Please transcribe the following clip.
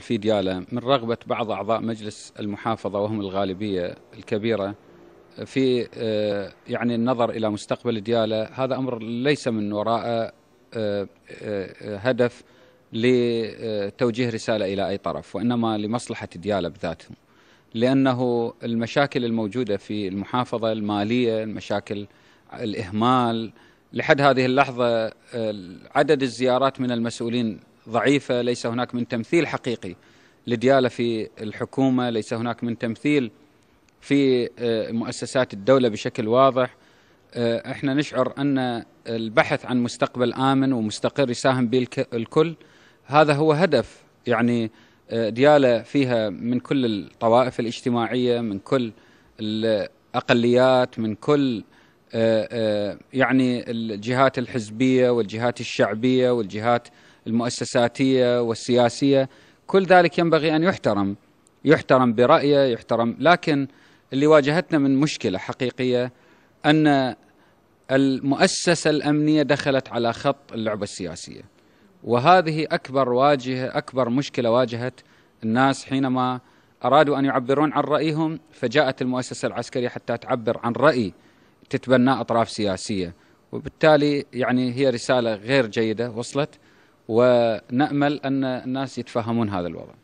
في دياله من رغبة بعض أعضاء مجلس المحافظة وهم الغالبية الكبيرة آه، في آه، يعني النظر إلى مستقبل ديالة هذا أمر ليس من وراء آه، هدف لتوجيه رسالة إلى أي طرف وإنما لمصلحة ديالة بذاته لأنه المشاكل الموجودة في المحافظة المالية المشاكل الإهمال لحد هذه اللحظة عدد الزيارات من المسؤولين ضعيفه ليس هناك من تمثيل حقيقي لدياله في الحكومه ليس هناك من تمثيل في آه، مؤسسات الدوله بشكل واضح آه، احنا نشعر ان البحث عن مستقبل امن ومستقر يساهم به الكل هذا هو هدف يعني آه، دياله فيها من كل الطوائف الاجتماعيه من كل الاقليات من كل يعني الجهات الحزبيه والجهات الشعبيه والجهات المؤسساتيه والسياسيه كل ذلك ينبغي ان يحترم يحترم برايه يحترم لكن اللي واجهتنا من مشكله حقيقيه ان المؤسسه الامنيه دخلت على خط اللعبه السياسيه وهذه اكبر واجهه اكبر مشكله واجهت الناس حينما ارادوا ان يعبرون عن رايهم فجاءت المؤسسه العسكريه حتى تعبر عن راي تتبناه اطراف سياسيه وبالتالي يعني هي رساله غير جيده وصلت ونأمل أن الناس يتفهمون هذا الوضع